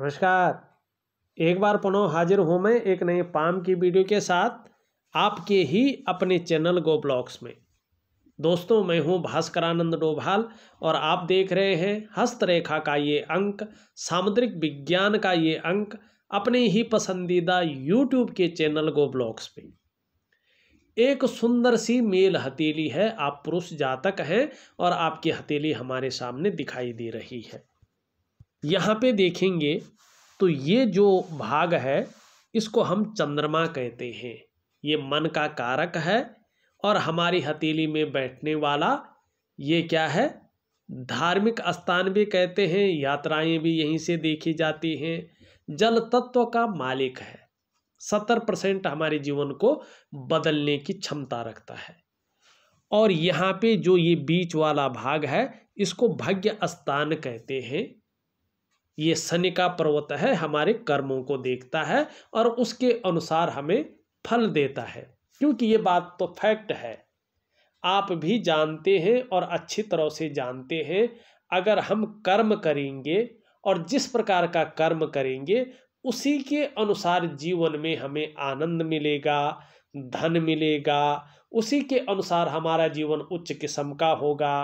नमस्कार एक बार पुनः हाजिर हूँ मैं एक नए पाम की वीडियो के साथ आपके ही अपने चैनल गो ब्लॉग्स में दोस्तों मैं हूँ भास्करानंद डोभाल और आप देख रहे हैं हस्तरेखा का ये अंक सामुद्रिक विज्ञान का ये अंक अपने ही पसंदीदा यूट्यूब के चैनल गो ब्लॉग्स में एक सुंदर सी मेल हथेली है आप पुरुष जातक हैं और आपकी हथेली हमारे सामने दिखाई दे रही है यहाँ पे देखेंगे तो ये जो भाग है इसको हम चंद्रमा कहते हैं ये मन का कारक है और हमारी हथेली में बैठने वाला ये क्या है धार्मिक स्थान भी कहते हैं यात्राएं भी यहीं से देखी जाती हैं जल तत्व का मालिक है सत्तर परसेंट हमारे जीवन को बदलने की क्षमता रखता है और यहाँ पे जो ये बीच वाला भाग है इसको भाग्य स्थान कहते हैं ये शनि का पर्वत है हमारे कर्मों को देखता है और उसके अनुसार हमें फल देता है क्योंकि ये बात तो फैक्ट है आप भी जानते हैं और अच्छी तरह से जानते हैं अगर हम कर्म करेंगे और जिस प्रकार का कर्म करेंगे उसी के अनुसार जीवन में हमें आनंद मिलेगा धन मिलेगा उसी के अनुसार हमारा जीवन उच्च किस्म का होगा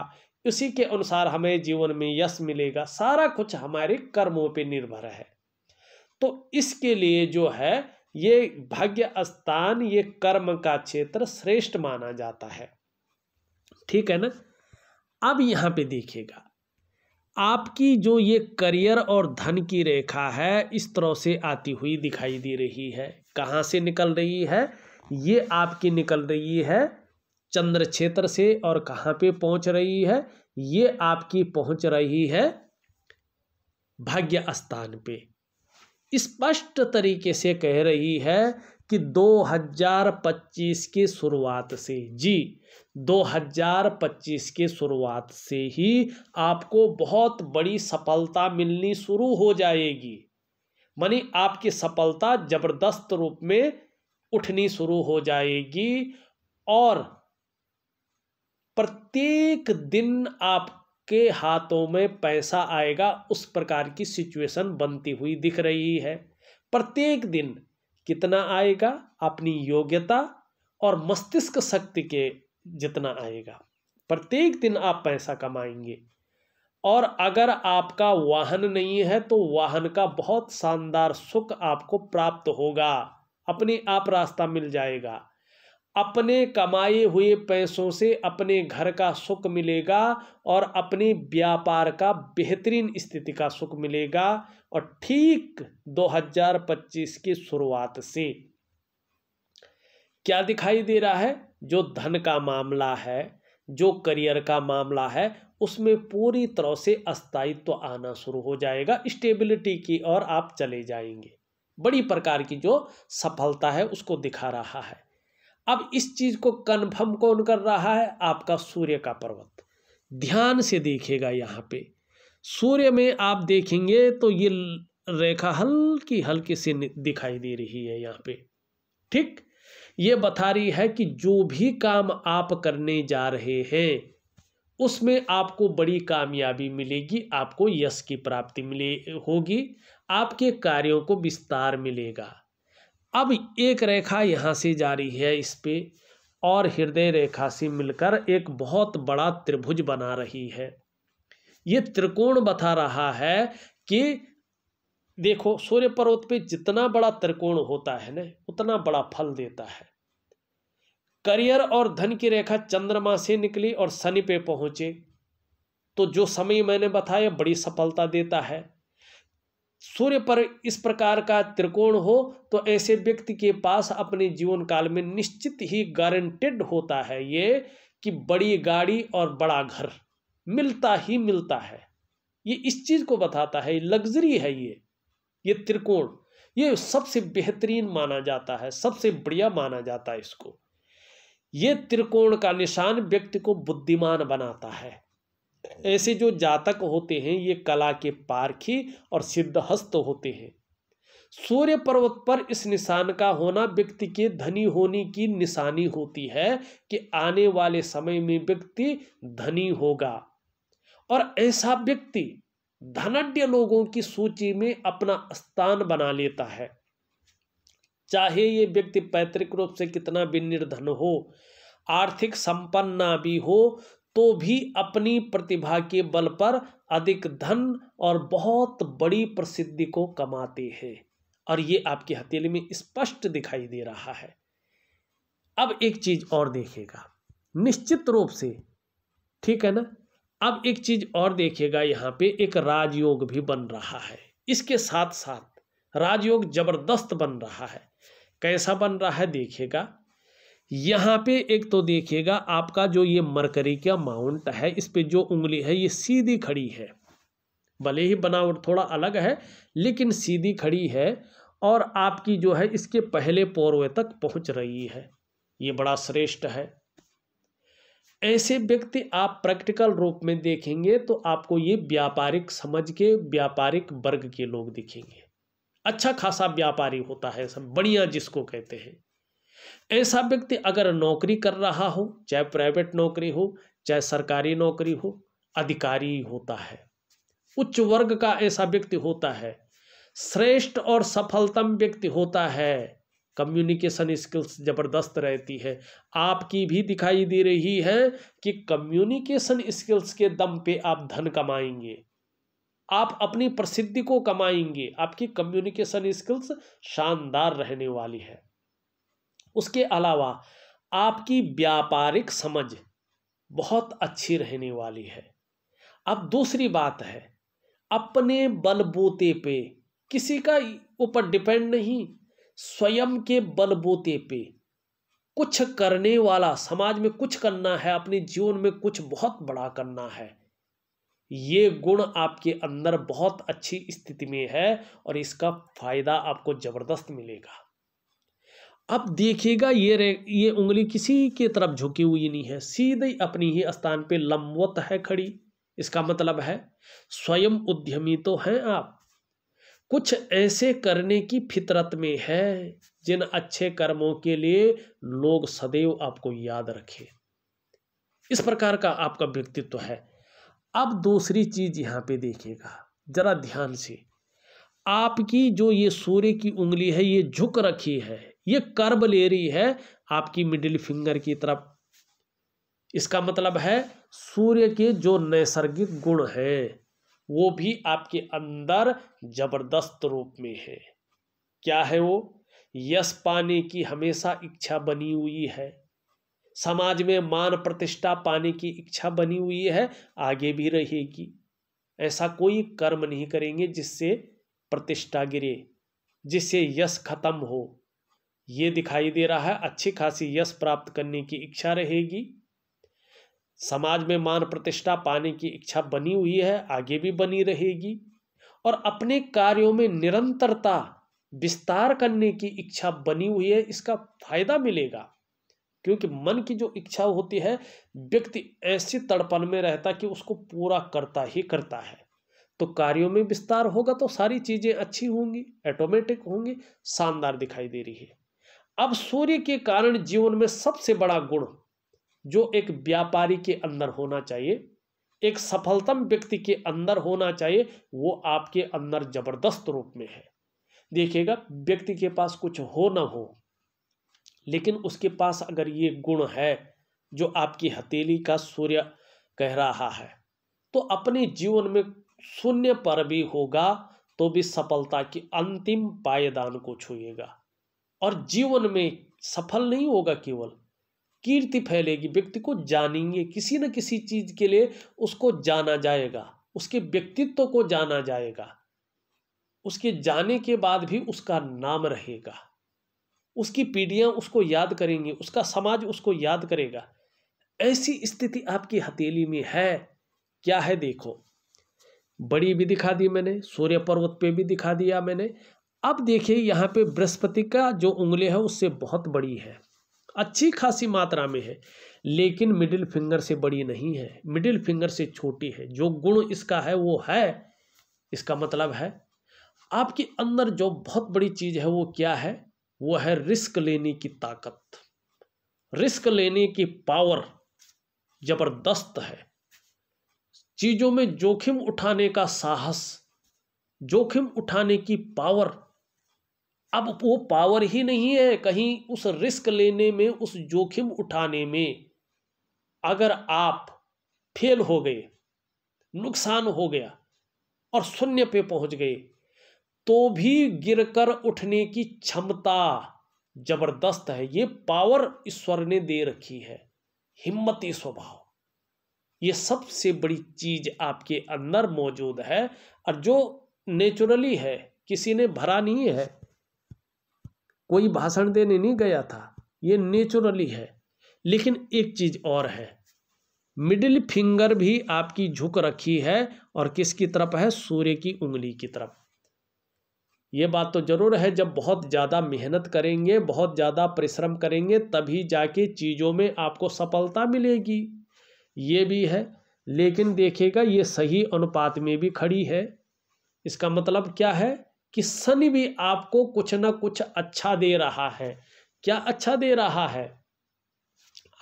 उसी के अनुसार हमें जीवन में यश मिलेगा सारा कुछ हमारे कर्मों पे निर्भर है तो इसके लिए जो है ये भाग्य स्थान ये कर्म का क्षेत्र श्रेष्ठ माना जाता है ठीक है ना अब यहाँ पे देखिएगा आपकी जो ये करियर और धन की रेखा है इस तरह से आती हुई दिखाई दे रही है कहाँ से निकल रही है ये आपकी निकल रही है चंद्र क्षेत्र से और कहाँ पे पहुँच रही है ये आपकी पहुँच रही है भाग्य स्थान पे स्पष्ट तरीके से कह रही है कि 2025 के शुरुआत से जी 2025 के शुरुआत से ही आपको बहुत बड़ी सफलता मिलनी शुरू हो जाएगी मनी आपकी सफलता जबरदस्त रूप में उठनी शुरू हो जाएगी और प्रत्येक दिन आपके हाथों में पैसा आएगा उस प्रकार की सिचुएशन बनती हुई दिख रही है प्रत्येक दिन कितना आएगा अपनी योग्यता और मस्तिष्क शक्ति के जितना आएगा प्रत्येक दिन आप पैसा कमाएंगे और अगर आपका वाहन नहीं है तो वाहन का बहुत शानदार सुख आपको प्राप्त होगा अपने आप रास्ता मिल जाएगा अपने कमाए हुए पैसों से अपने घर का सुख मिलेगा और अपने व्यापार का बेहतरीन स्थिति का सुख मिलेगा और ठीक 2025 की शुरुआत से क्या दिखाई दे रहा है जो धन का मामला है जो करियर का मामला है उसमें पूरी तरह से अस्थायित्व तो आना शुरू हो जाएगा स्टेबिलिटी की ओर आप चले जाएंगे बड़ी प्रकार की जो सफलता है उसको दिखा रहा है अब इस चीज़ को कन्फर्म कौन कर रहा है आपका सूर्य का पर्वत ध्यान से देखेगा यहाँ पे सूर्य में आप देखेंगे तो ये रेखा हल्की हल्की सी दिखाई दे रही है यहाँ पे ठीक ये बता रही है कि जो भी काम आप करने जा रहे हैं उसमें आपको बड़ी कामयाबी मिलेगी आपको यश की प्राप्ति मिले होगी आपके कार्यों को विस्तार मिलेगा अब एक रेखा यहाँ से जा रही है इस पर और हृदय रेखा से मिलकर एक बहुत बड़ा त्रिभुज बना रही है ये त्रिकोण बता रहा है कि देखो सूर्य पर्वत पे जितना बड़ा त्रिकोण होता है ना उतना बड़ा फल देता है करियर और धन की रेखा चंद्रमा से निकली और शनि पे पहुंचे तो जो समय मैंने बताया बड़ी सफलता देता है सूर्य पर इस प्रकार का त्रिकोण हो तो ऐसे व्यक्ति के पास अपने जीवन काल में निश्चित ही गारंटेड होता है ये कि बड़ी गाड़ी और बड़ा घर मिलता ही मिलता है ये इस चीज़ को बताता है लग्जरी है ये ये त्रिकोण ये सबसे बेहतरीन माना जाता है सबसे बढ़िया माना जाता है इसको ये त्रिकोण का निशान व्यक्ति को बुद्धिमान बनाता है ऐसे जो जातक होते हैं ये कला के पारखी और सिद्धहस्त होते हैं सूर्य पर्वत पर इस निशान का होना व्यक्ति के धनी होने की निशानी होती है कि आने वाले समय में व्यक्ति धनी होगा और ऐसा व्यक्ति धनड्य लोगों की सूची में अपना स्थान बना लेता है चाहे ये व्यक्ति पैतृक रूप से कितना भी निर्धन हो आर्थिक संपन्ना भी हो तो भी अपनी प्रतिभा के बल पर अधिक धन और बहुत बड़ी प्रसिद्धि को कमाते हैं और ये आपकी हथेली में स्पष्ट दिखाई दे रहा है अब एक चीज और देखिएगा निश्चित रूप से ठीक है ना अब एक चीज और देखिएगा यहाँ पे एक राजयोग भी बन रहा है इसके साथ साथ राजयोग जबरदस्त बन रहा है कैसा बन रहा है देखिएगा यहाँ पे एक तो देखिएगा आपका जो ये मरकरी का माउंट है इस पर जो उंगली है ये सीधी खड़ी है भले ही बनावट थोड़ा अलग है लेकिन सीधी खड़ी है और आपकी जो है इसके पहले पौरवे तक पहुँच रही है ये बड़ा श्रेष्ठ है ऐसे व्यक्ति आप प्रैक्टिकल रूप में देखेंगे तो आपको ये व्यापारिक समझ के व्यापारिक वर्ग के लोग दिखेंगे अच्छा खासा व्यापारी होता है सब बढ़िया जिसको कहते हैं ऐसा व्यक्ति अगर नौकरी कर रहा हो चाहे प्राइवेट नौकरी हो चाहे सरकारी नौकरी हो अधिकारी होता है उच्च वर्ग का ऐसा व्यक्ति होता है श्रेष्ठ और सफलतम व्यक्ति होता है कम्युनिकेशन स्किल्स जबरदस्त रहती है आपकी भी दिखाई दे रही है कि कम्युनिकेशन स्किल्स के दम पे आप धन कमाएंगे आप अपनी प्रसिद्धि को कमाएंगे आपकी कम्युनिकेशन स्किल्स शानदार रहने वाली है उसके अलावा आपकी व्यापारिक समझ बहुत अच्छी रहने वाली है अब दूसरी बात है अपने बलबूते पे किसी का ऊपर डिपेंड नहीं स्वयं के बलबूते पे कुछ करने वाला समाज में कुछ करना है अपने जीवन में कुछ बहुत बड़ा करना है ये गुण आपके अंदर बहुत अच्छी स्थिति में है और इसका फायदा आपको जबरदस्त मिलेगा अब देखिएगा ये रे ये उंगली किसी की तरफ झुकी हुई नहीं है सीधे अपनी ही स्थान पे लंबवत है खड़ी इसका मतलब है स्वयं उद्यमी तो हैं आप कुछ ऐसे करने की फितरत में है जिन अच्छे कर्मों के लिए लोग सदैव आपको याद रखें इस प्रकार का आपका व्यक्तित्व तो है अब दूसरी चीज यहाँ पे देखिएगा जरा ध्यान से आपकी जो ये सूर्य की उंगली है ये झुक रखी है ये कर्ब ले रही है आपकी मिडिल फिंगर की तरफ इसका मतलब है सूर्य के जो नैसर्गिक गुण हैं वो भी आपके अंदर जबरदस्त रूप में है क्या है वो यश पाने की हमेशा इच्छा बनी हुई है समाज में मान प्रतिष्ठा पाने की इच्छा बनी हुई है आगे भी रहेगी ऐसा कोई कर्म नहीं करेंगे जिससे प्रतिष्ठा गिरे जिससे यश खत्म हो ये दिखाई दे रहा है अच्छी खासी यश प्राप्त करने की इच्छा रहेगी समाज में मान प्रतिष्ठा पाने की इच्छा बनी हुई है आगे भी बनी रहेगी और अपने कार्यों में निरंतरता विस्तार करने की इच्छा बनी हुई है इसका फायदा मिलेगा क्योंकि मन की जो इच्छा होती है व्यक्ति ऐसी तड़पन में रहता कि उसको पूरा करता ही करता है तो कार्यों में विस्तार होगा तो सारी चीज़ें अच्छी होंगी ऑटोमेटिक होंगी शानदार दिखाई दे रही है अब सूर्य के कारण जीवन में सबसे बड़ा गुण जो एक व्यापारी के अंदर होना चाहिए एक सफलतम व्यक्ति के अंदर होना चाहिए वो आपके अंदर जबरदस्त रूप में है देखिएगा व्यक्ति के पास कुछ हो ना हो लेकिन उसके पास अगर ये गुण है जो आपकी हथेली का सूर्य कह रहा है तो अपने जीवन में शून्य पर भी होगा तो भी सफलता की अंतिम पायदान को छुएगा और जीवन में सफल नहीं होगा केवल कीर्ति फैलेगी व्यक्ति को जानेंगे किसी न किसी चीज के लिए उसको जाना जाएगा उसके व्यक्तित्व को जाना जाएगा उसके जाने के बाद भी उसका नाम रहेगा उसकी पीढ़ियां उसको याद करेंगी उसका समाज उसको याद करेगा ऐसी स्थिति आपकी हथेली में है क्या है देखो बड़ी भी दिखा दी मैंने सूर्य पर्वत पे भी दिखा दिया मैंने अब देखिए यहाँ पे बृहस्पति का जो उंगली है उससे बहुत बड़ी है अच्छी खासी मात्रा में है लेकिन मिडिल फिंगर से बड़ी नहीं है मिडिल फिंगर से छोटी है जो गुण इसका है वो है इसका मतलब है आपके अंदर जो बहुत बड़ी चीज़ है वो क्या है वो है रिस्क लेने की ताकत रिस्क लेने की पावर जबरदस्त है चीज़ों में जोखिम उठाने का साहस जोखिम उठाने की पावर अब वो पावर ही नहीं है कहीं उस रिस्क लेने में उस जोखिम उठाने में अगर आप फेल हो गए नुकसान हो गया और शून्य पे पहुंच गए तो भी गिरकर उठने की क्षमता जबरदस्त है ये पावर ईश्वर ने दे रखी है हिम्मती स्वभाव ये सबसे बड़ी चीज आपके अंदर मौजूद है और जो नेचुरली है किसी ने भरा नहीं है कोई भाषण देने नहीं गया था ये नेचुरली है लेकिन एक चीज़ और है मिडिल फिंगर भी आपकी झुक रखी है और किसकी तरफ है सूर्य की उंगली की तरफ ये बात तो ज़रूर है जब बहुत ज़्यादा मेहनत करेंगे बहुत ज़्यादा परिश्रम करेंगे तभी जाके चीज़ों में आपको सफलता मिलेगी ये भी है लेकिन देखिएगा ये सही अनुपात में भी खड़ी है इसका मतलब क्या है कि शनि भी आपको कुछ ना कुछ अच्छा दे रहा है क्या अच्छा दे रहा है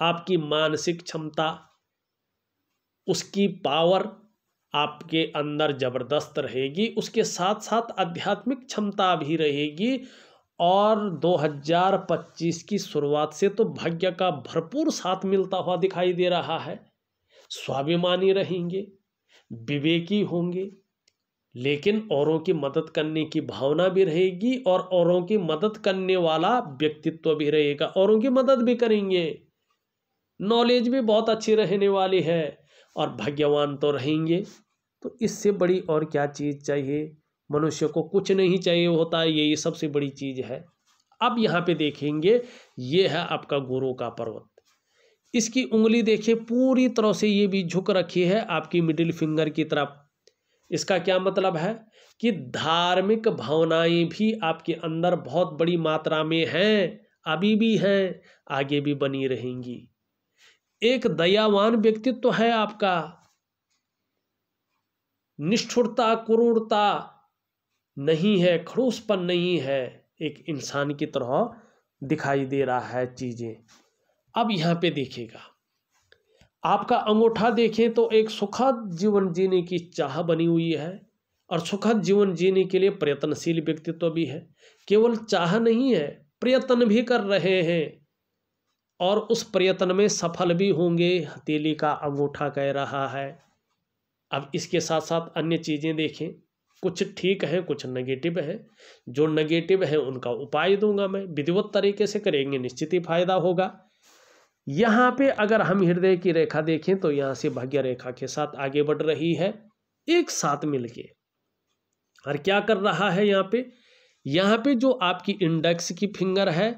आपकी मानसिक क्षमता उसकी पावर आपके अंदर ज़बरदस्त रहेगी उसके साथ साथ आध्यात्मिक क्षमता भी रहेगी और 2025 की शुरुआत से तो भाग्य का भरपूर साथ मिलता हुआ दिखाई दे रहा है स्वाभिमानी रहेंगे विवेकी होंगे लेकिन औरों की मदद करने की भावना भी रहेगी और औरों की मदद करने वाला व्यक्तित्व भी रहेगा औरों की मदद भी करेंगे नॉलेज भी बहुत अच्छी रहने वाली है और भाग्यवान तो रहेंगे तो इससे बड़ी और क्या चीज़ चाहिए मनुष्य को कुछ नहीं चाहिए होता है यही सबसे बड़ी चीज़ है अब यहाँ पे देखेंगे ये है आपका गुरु का पर्वत इसकी उंगली देखिए पूरी तरह से ये भी झुक रखी है आपकी मिडिल फिंगर की तरफ इसका क्या मतलब है कि धार्मिक भावनाएं भी आपके अंदर बहुत बड़ी मात्रा में हैं अभी भी हैं आगे भी बनी रहेंगी एक दयावान व्यक्तित्व तो है आपका निष्ठुरता क्रूरता नहीं है खड़ूसपन नहीं है एक इंसान की तरह दिखाई दे रहा है चीज़ें अब यहां पे देखिएगा आपका अंगूठा देखें तो एक सुखद जीवन जीने की चाह बनी हुई है और सुखद जीवन जीने के लिए प्रयत्नशील व्यक्तित्व तो भी है केवल चाह नहीं है प्रयत्न भी कर रहे हैं और उस प्रयत्न में सफल भी होंगे हथेली का अंगूठा कह रहा है अब इसके साथ साथ अन्य चीज़ें देखें कुछ ठीक है कुछ नेगेटिव है जो नेगेटिव है उनका उपाय दूंगा मैं विधिवत तरीके से करेंगे निश्चित ही फायदा होगा यहाँ पे अगर हम हृदय की रेखा देखें तो यहाँ से भाग्य रेखा के साथ आगे बढ़ रही है एक साथ मिलके और क्या कर रहा है यहाँ पे यहाँ पे जो आपकी इंडेक्स की फिंगर है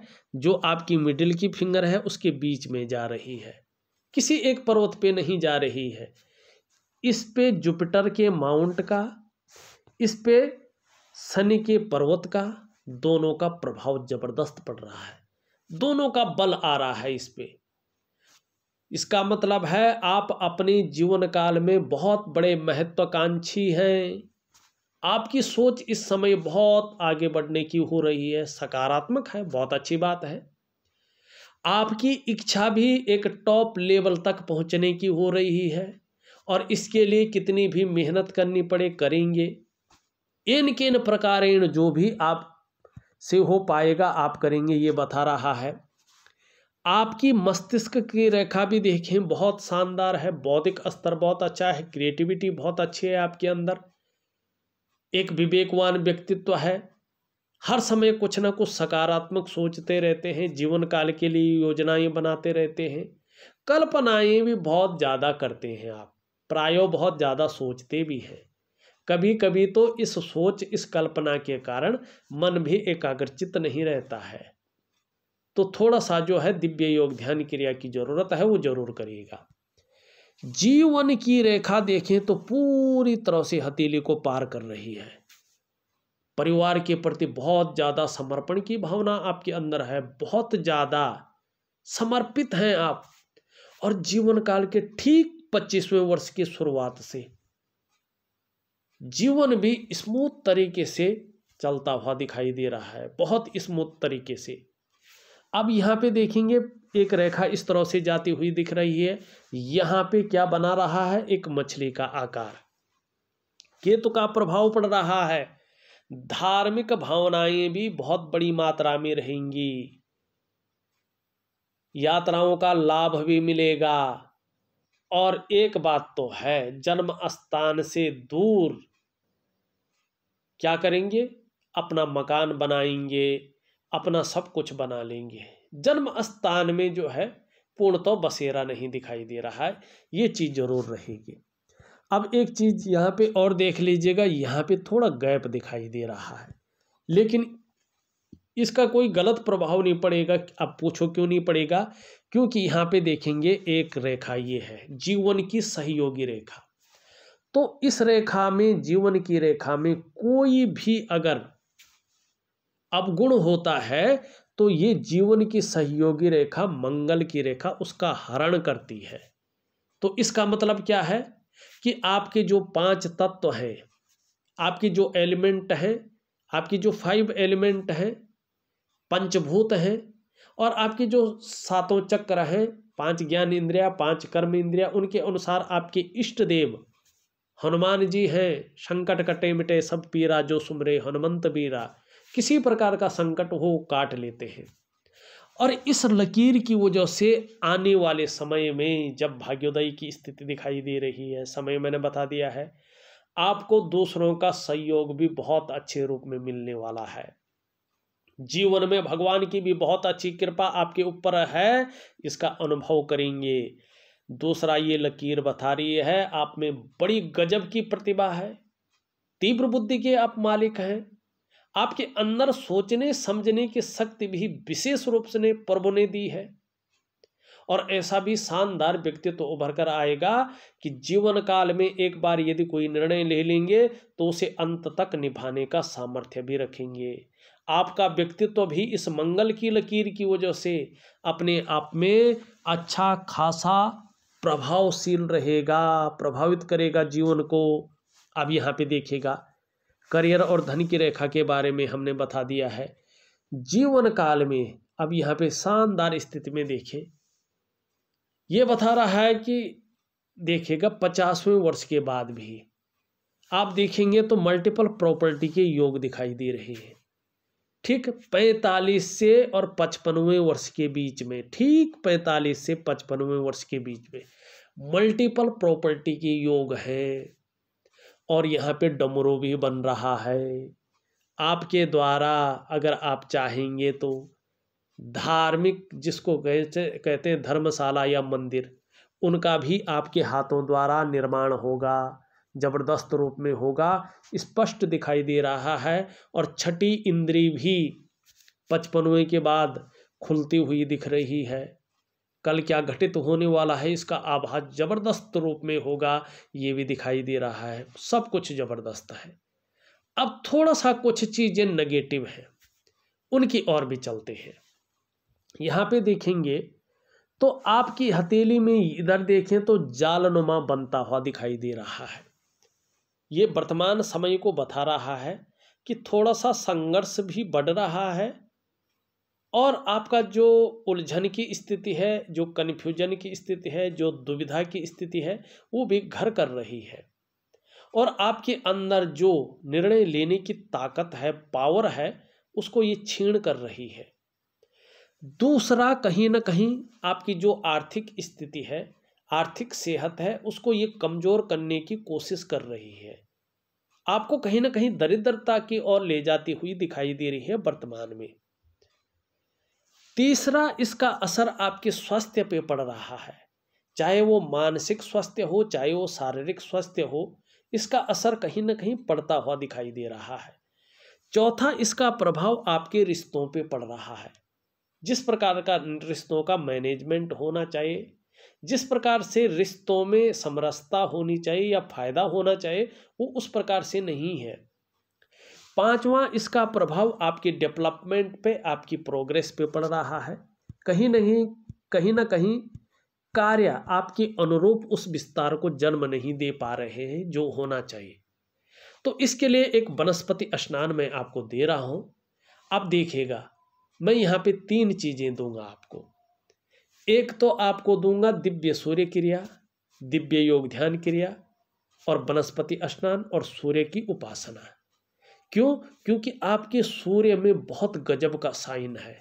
जो आपकी मिडिल की फिंगर है उसके बीच में जा रही है किसी एक पर्वत पे नहीं जा रही है इस पे जुपिटर के माउंट का इस पे शनि के पर्वत का दोनों का प्रभाव जबरदस्त पड़ रहा है दोनों का बल आ रहा है इस पे इसका मतलब है आप अपने जीवन काल में बहुत बड़े महत्वाकांक्षी हैं आपकी सोच इस समय बहुत आगे बढ़ने की हो रही है सकारात्मक है बहुत अच्छी बात है आपकी इच्छा भी एक टॉप लेवल तक पहुंचने की हो रही है और इसके लिए कितनी भी मेहनत करनी पड़े करेंगे इन किन प्रकार जो भी आप से हो पाएगा आप करेंगे ये बता रहा है आपकी मस्तिष्क की रेखा भी देखें बहुत शानदार है बौद्धिक स्तर बहुत अच्छा है क्रिएटिविटी बहुत अच्छी है आपके अंदर एक विवेकवान व्यक्तित्व है हर समय कुछ ना कुछ सकारात्मक सोचते रहते हैं जीवन काल के लिए योजनाएं बनाते रहते हैं कल्पनाएं भी बहुत ज़्यादा करते हैं आप प्रायो बहुत ज़्यादा सोचते भी हैं कभी कभी तो इस सोच इस कल्पना के कारण मन भी एकाग्रचित नहीं रहता है तो थोड़ा सा जो है दिव्य योग ध्यान क्रिया की जरूरत है वो जरूर करिएगा जीवन की रेखा देखें तो पूरी तरह से हथेली को पार कर रही है परिवार के प्रति बहुत ज़्यादा समर्पण की भावना आपके अंदर है बहुत ज़्यादा समर्पित हैं आप और जीवन काल के ठीक पच्चीसवें वर्ष की शुरुआत से जीवन भी स्मूथ तरीके से चलता हुआ दिखाई दे रहा है बहुत स्मूथ तरीके से अब यहाँ पे देखेंगे एक रेखा इस तरह से जाती हुई दिख रही है यहाँ पे क्या बना रहा है एक मछली का आकार केतु तो का प्रभाव पड़ रहा है धार्मिक भावनाएं भी बहुत बड़ी मात्रा में रहेंगी यात्राओं का लाभ भी मिलेगा और एक बात तो है जन्म स्थान से दूर क्या करेंगे अपना मकान बनाएंगे अपना सब कुछ बना लेंगे जन्म स्थान में जो है पूर्णतः तो बसेरा नहीं दिखाई दे रहा है ये चीज़ जरूर रहेगी अब एक चीज़ यहाँ पे और देख लीजिएगा यहाँ पे थोड़ा गैप दिखाई दे रहा है लेकिन इसका कोई गलत प्रभाव नहीं पड़ेगा अब पूछो क्यों नहीं पड़ेगा क्योंकि यहाँ पे देखेंगे एक रेखा ये है जीवन की सहयोगी रेखा तो इस रेखा में जीवन की रेखा में कोई भी अगर अवगुण होता है तो ये जीवन की सहयोगी रेखा मंगल की रेखा उसका हरण करती है तो इसका मतलब क्या है कि आपके जो पांच तत्व हैं आपके जो एलिमेंट हैं आपकी जो फाइव एलिमेंट हैं पंचभूत हैं और आपके जो सातों चक्र हैं पांच ज्ञान इंद्रिया पांच कर्म इंद्रिया उनके अनुसार आपके इष्ट देव हनुमान जी हैं संकट कटे मिटे सब पीरा जो सुमरे हनुमंत बीरा किसी प्रकार का संकट हो काट लेते हैं और इस लकीर की वजह से आने वाले समय में जब भाग्योदय की स्थिति दिखाई दे रही है समय मैंने बता दिया है आपको दूसरों का सहयोग भी बहुत अच्छे रूप में मिलने वाला है जीवन में भगवान की भी बहुत अच्छी कृपा आपके ऊपर है इसका अनुभव करेंगे दूसरा ये लकीर बता रही है आप में बड़ी गजब की प्रतिभा है तीव्र बुद्धि के आप मालिक हैं आपके अंदर सोचने समझने की शक्ति भी विशेष रूप से प्रभु ने दी है और ऐसा भी शानदार व्यक्तित्व तो उभर कर आएगा कि जीवन काल में एक बार यदि कोई निर्णय ले लेंगे तो उसे अंत तक निभाने का सामर्थ्य भी रखेंगे आपका व्यक्तित्व तो भी इस मंगल की लकीर की वजह से अपने आप में अच्छा खासा प्रभावशील रहेगा प्रभावित करेगा जीवन को अब यहाँ पे देखेगा करियर और धन की रेखा के बारे में हमने बता दिया है जीवन काल में अब यहाँ पे शानदार स्थिति में देखें ये बता रहा है कि देखेगा पचासवें वर्ष के बाद भी आप देखेंगे तो मल्टीपल प्रॉपर्टी के योग दिखाई दे रहे हैं ठीक पैंतालीस से और पचपनवें वर्ष के बीच में ठीक पैंतालीस से पचपनवें वर्ष के बीच में मल्टीपल प्रॉपर्टी के योग हैं और यहाँ पे डमरू भी बन रहा है आपके द्वारा अगर आप चाहेंगे तो धार्मिक जिसको कहते कहते हैं धर्मशाला या मंदिर उनका भी आपके हाथों द्वारा निर्माण होगा जबरदस्त रूप में होगा स्पष्ट दिखाई दे रहा है और छठी इंद्री भी पचपनवे के बाद खुलती हुई दिख रही है कल क्या घटित होने वाला है इसका आभास जबरदस्त रूप में होगा ये भी दिखाई दे रहा है सब कुछ जबरदस्त है अब थोड़ा सा कुछ चीज़ें नेगेटिव हैं उनकी और भी चलते हैं यहाँ पे देखेंगे तो आपकी हथेली में इधर देखें तो जालनुमा बनता हुआ दिखाई दे रहा है ये वर्तमान समय को बता रहा है कि थोड़ा सा संघर्ष भी बढ़ रहा है और आपका जो उलझन की स्थिति है जो कन्फ्यूजन की स्थिति है जो दुविधा की स्थिति है वो भी घर कर रही है और आपके अंदर जो निर्णय लेने की ताकत है पावर है उसको ये छीण कर रही है दूसरा कहीं ना कहीं आपकी जो आर्थिक स्थिति है आर्थिक सेहत है उसको ये कमज़ोर करने की कोशिश कर रही है आपको कहीं ना कहीं दरिद्रता की ओर ले जाती हुई दिखाई दे रही है वर्तमान में तीसरा इसका असर आपके स्वास्थ्य पे पड़ रहा है चाहे वो मानसिक स्वास्थ्य हो चाहे वो शारीरिक स्वास्थ्य हो इसका असर कहीं ना कहीं पड़ता हुआ दिखाई दे रहा है चौथा इसका प्रभाव आपके रिश्तों पे पड़ रहा है जिस प्रकार का रिश्तों का मैनेजमेंट होना चाहिए जिस प्रकार से रिश्तों में समरसता होनी चाहिए या फायदा होना चाहिए वो उस प्रकार से नहीं है पांचवा इसका प्रभाव आपके डेवलपमेंट पे आपकी प्रोग्रेस पे पड़ रहा है कहीं नहीं कहीं ना कहीं कार्य आपके अनुरूप उस विस्तार को जन्म नहीं दे पा रहे हैं जो होना चाहिए तो इसके लिए एक वनस्पति स्नान मैं आपको दे रहा हूँ आप देखिएगा मैं यहाँ पे तीन चीज़ें दूंगा आपको एक तो आपको दूंगा दिव्य सूर्य क्रिया दिव्य योग ध्यान क्रिया और वनस्पति स्नान और सूर्य की उपासना क्यों क्योंकि आपके सूर्य में बहुत गजब का साइन है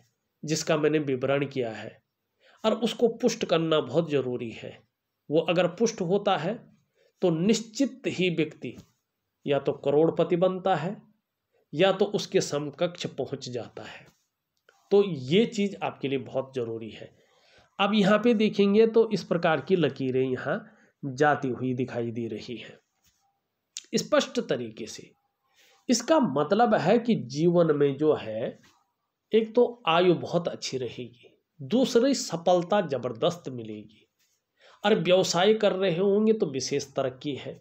जिसका मैंने विवरण किया है और उसको पुष्ट करना बहुत ज़रूरी है वो अगर पुष्ट होता है तो निश्चित ही व्यक्ति या तो करोड़पति बनता है या तो उसके समकक्ष पहुंच जाता है तो ये चीज़ आपके लिए बहुत ज़रूरी है अब यहाँ पे देखेंगे तो इस प्रकार की लकीरें यहाँ जाती हुई दिखाई दे रही हैं स्पष्ट तरीके से इसका मतलब है कि जीवन में जो है एक तो आयु बहुत अच्छी रहेगी दूसरी सफलता जबरदस्त मिलेगी और व्यवसाय कर रहे होंगे तो विशेष तरक्की है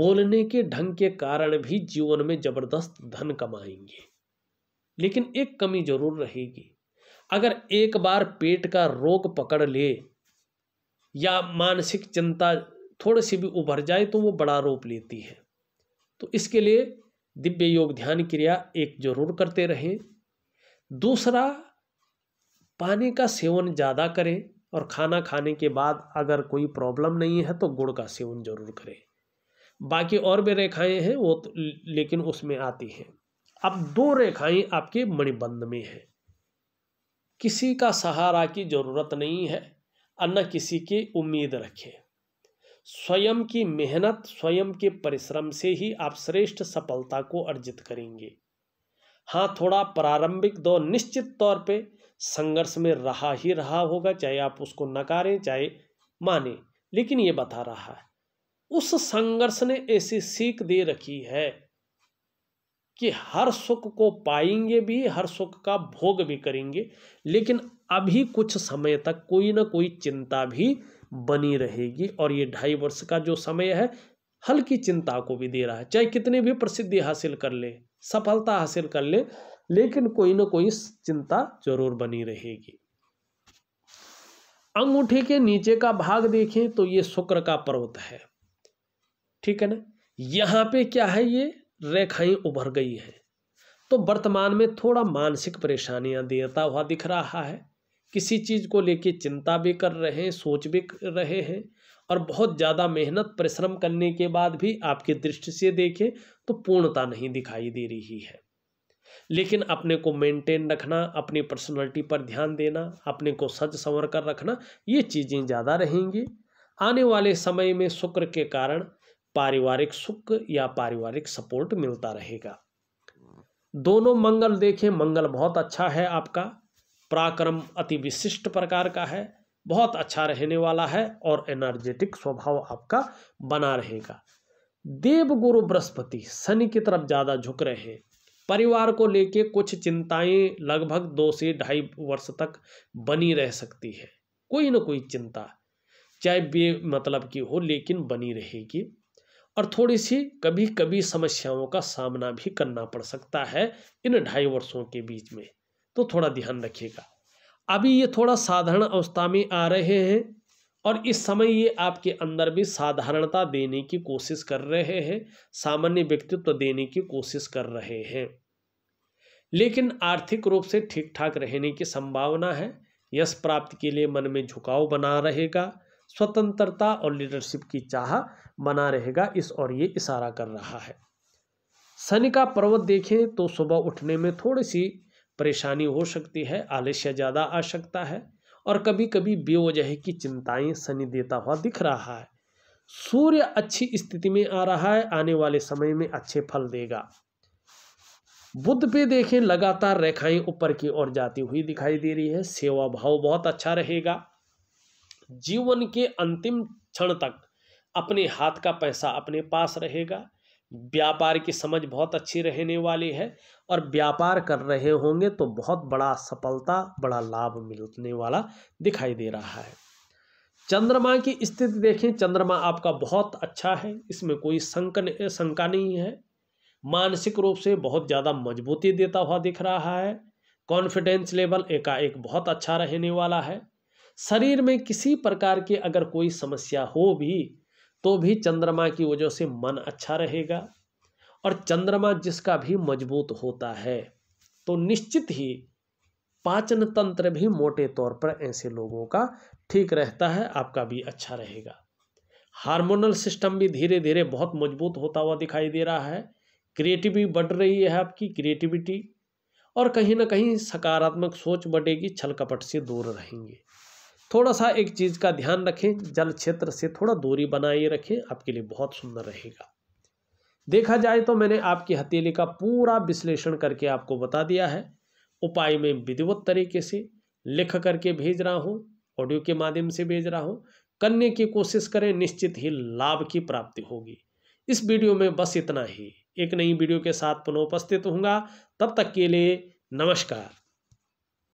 बोलने के ढंग के कारण भी जीवन में जबरदस्त धन कमाएंगे लेकिन एक कमी जरूर रहेगी अगर एक बार पेट का रोग पकड़ ले या मानसिक चिंता थोड़ी सी भी उभर जाए तो वो बड़ा रोप लेती है तो इसके लिए दिव्य योग ध्यान क्रिया एक जरूर करते रहें दूसरा पानी का सेवन ज़्यादा करें और खाना खाने के बाद अगर कोई प्रॉब्लम नहीं है तो गुड़ का सेवन जरूर करें बाकी और भी रेखाएं हैं वो तो, लेकिन उसमें आती हैं अब दो रेखाएं आपके मणिबंध में हैं किसी का सहारा की ज़रूरत नहीं है और न किसी की उम्मीद रखें स्वयं की मेहनत स्वयं के परिश्रम से ही आप श्रेष्ठ सफलता को अर्जित करेंगे हाँ थोड़ा प्रारंभिक दौर निश्चित तौर पे संघर्ष में रहा ही रहा होगा चाहे आप उसको नकारें चाहे माने लेकिन ये बता रहा है उस संघर्ष ने ऐसी सीख दे रखी है कि हर सुख को पाएंगे भी हर सुख का भोग भी करेंगे लेकिन अभी कुछ समय तक कोई ना कोई चिंता भी बनी रहेगी और ये ढाई वर्ष का जो समय है हल्की चिंता को भी दे रहा है चाहे कितनी भी प्रसिद्धि हासिल कर ले सफलता हासिल कर ले लेकिन कोई ना कोई चिंता जरूर बनी रहेगी अंगूठे के नीचे का भाग देखें तो ये शुक्र का पर्वत है ठीक है ना यहां पे क्या है ये रेखाएं उभर गई है तो वर्तमान में थोड़ा मानसिक परेशानियां देता हुआ दिख रहा है किसी चीज़ को लेके चिंता भी कर रहे हैं सोच भी कर रहे हैं और बहुत ज़्यादा मेहनत परिश्रम करने के बाद भी आपकी दृष्टि से देखें तो पूर्णता नहीं दिखाई दे रही है लेकिन अपने को मेंटेन रखना अपनी पर्सनालिटी पर ध्यान देना अपने को सज संवर कर रखना ये चीज़ें ज़्यादा रहेंगी आने वाले समय में शुक्र के कारण पारिवारिक सुख या पारिवारिक सपोर्ट मिलता रहेगा दोनों मंगल देखें मंगल बहुत अच्छा है आपका पराक्रम अति विशिष्ट प्रकार का है बहुत अच्छा रहने वाला है और एनर्जेटिक स्वभाव आपका बना रहेगा देव गुरु बृहस्पति शनि की तरफ ज़्यादा झुक रहे हैं परिवार को लेके कुछ चिंताएं लगभग दो से ढाई वर्ष तक बनी रह सकती है कोई ना कोई चिंता चाहे बे मतलब की हो लेकिन बनी रहेगी और थोड़ी सी कभी कभी समस्याओं का सामना भी करना पड़ सकता है इन ढाई वर्षों के बीच में तो थोड़ा ध्यान रखिएगा अभी ये थोड़ा साधारण अवस्था में आ रहे हैं और इस समय ये आपके अंदर भी साधारणता देने की कोशिश कर रहे हैं सामान्य व्यक्तित्व देने की कोशिश कर रहे हैं लेकिन आर्थिक रूप से ठीक ठाक रहने की संभावना है यश प्राप्ति के लिए मन में झुकाव बना रहेगा स्वतंत्रता और लीडरशिप की चाह बना रहेगा इस और ये इशारा कर रहा है शनि का पर्वत देखें तो सुबह उठने में थोड़ी सी परेशानी हो सकती है आलस्य ज़्यादा आ सकता है और कभी कभी बेवजह की चिंताएं शनि देता हुआ दिख रहा है सूर्य अच्छी स्थिति में आ रहा है आने वाले समय में अच्छे फल देगा बुद्ध पे देखें लगातार रेखाएं ऊपर की ओर जाती हुई दिखाई दे रही है सेवा भाव बहुत अच्छा रहेगा जीवन के अंतिम क्षण तक अपने हाथ का पैसा अपने पास रहेगा व्यापार की समझ बहुत अच्छी रहने वाली है और व्यापार कर रहे होंगे तो बहुत बड़ा सफलता बड़ा लाभ मिलने वाला दिखाई दे रहा है चंद्रमा की स्थिति देखें चंद्रमा आपका बहुत अच्छा है इसमें कोई शंक शंका नहीं है मानसिक रूप से बहुत ज़्यादा मजबूती देता हुआ दिख रहा है कॉन्फिडेंस लेवल एकाएक बहुत अच्छा रहने वाला है शरीर में किसी प्रकार की अगर कोई समस्या हो भी तो भी चंद्रमा की वजह से मन अच्छा रहेगा और चंद्रमा जिसका भी मजबूत होता है तो निश्चित ही पाचन तंत्र भी मोटे तौर पर ऐसे लोगों का ठीक रहता है आपका भी अच्छा रहेगा हार्मोनल सिस्टम भी धीरे धीरे बहुत मजबूत होता हुआ दिखाई दे रहा है क्रिएटिविटी बढ़ रही है आपकी क्रिएटिविटी और कहीं ना कहीं सकारात्मक सोच बढ़ेगी छल कपट से दूर रहेंगे थोड़ा सा एक चीज़ का ध्यान रखें जल क्षेत्र से थोड़ा दूरी बनाए रखें आपके लिए बहुत सुंदर रहेगा देखा जाए तो मैंने आपकी हथेली का पूरा विश्लेषण करके आपको बता दिया है उपाय में विधिवत तरीके से लिख करके भेज रहा हूँ ऑडियो के माध्यम से भेज रहा हूँ करने की कोशिश करें निश्चित ही लाभ की प्राप्ति होगी इस वीडियो में बस इतना ही एक नई वीडियो के साथ पुनः उपस्थित होऊंगा तब तक के लिए नमस्कार